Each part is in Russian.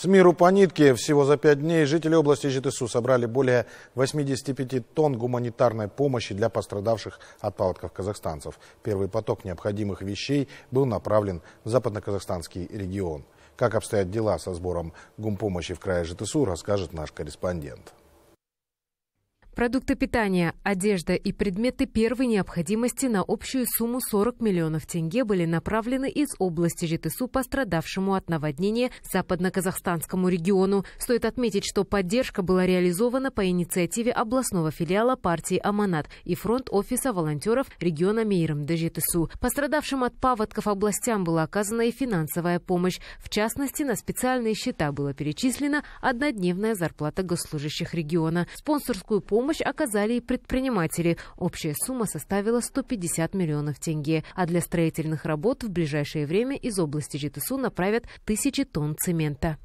С миру по нитке всего за пять дней жители области Житесу собрали более 85 тонн гуманитарной помощи для пострадавших от паводков казахстанцев. Первый поток необходимых вещей был направлен в западно-казахстанский регион. Как обстоят дела со сбором гумпомощи в крае Житесу, расскажет наш корреспондент. Продукты питания, одежда и предметы первой необходимости на общую сумму 40 миллионов тенге были направлены из области Житысу, пострадавшему от наводнения западно-казахстанскому региону. Стоит отметить, что поддержка была реализована по инициативе областного филиала партии «Аманат» и фронт-офиса волонтеров региона Мейрмда Житысу. Пострадавшим от паводков областям была оказана и финансовая помощь. В частности, на специальные счета была перечислена однодневная зарплата госслужащих региона. Спонсорскую помощь Помощь оказали и предприниматели. Общая сумма составила 150 миллионов тенге. А для строительных работ в ближайшее время из области Житису направят тысячи тонн цемента.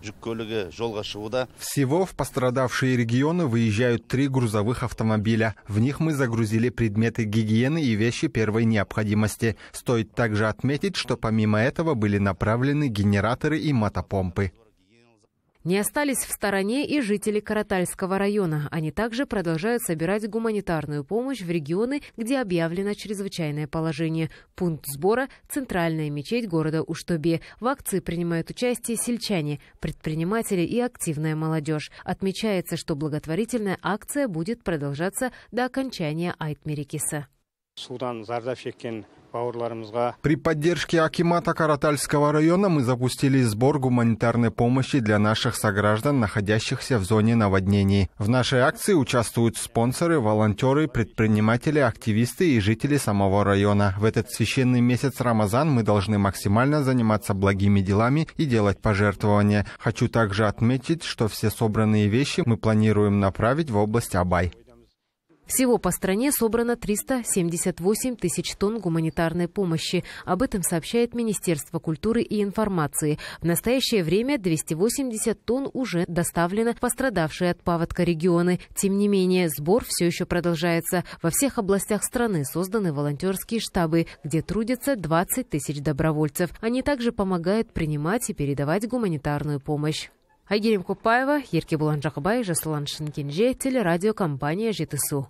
Всего в пострадавшие регионы выезжают три грузовых автомобиля. В них мы загрузили предметы гигиены и вещи первой необходимости. Стоит также отметить, что помимо этого были направлены генераторы и мотопомпы. Не остались в стороне и жители Каратальского района. Они также продолжают собирать гуманитарную помощь в регионы, где объявлено чрезвычайное положение. Пункт сбора – центральная мечеть города Уштобе. В акции принимают участие сельчане, предприниматели и активная молодежь. Отмечается, что благотворительная акция будет продолжаться до окончания Айтмерикиса. При поддержке Акимата Каратальского района мы запустили сбор гуманитарной помощи для наших сограждан, находящихся в зоне наводнений. В нашей акции участвуют спонсоры, волонтеры, предприниматели, активисты и жители самого района. В этот священный месяц Рамазан мы должны максимально заниматься благими делами и делать пожертвования. Хочу также отметить, что все собранные вещи мы планируем направить в область Абай. Всего по стране собрано 378 тысяч тонн гуманитарной помощи. Об этом сообщает Министерство культуры и информации. В настоящее время 280 тонн уже доставлено пострадавшие от паводка регионы. Тем не менее, сбор все еще продолжается. Во всех областях страны созданы волонтерские штабы, где трудятся 20 тысяч добровольцев. Они также помогают принимать и передавать гуманитарную помощь. Айгерим Купаева, Ерки Буланжахбай, Жаслан Шинкинже, телерадиокомпания «ЖТСУ».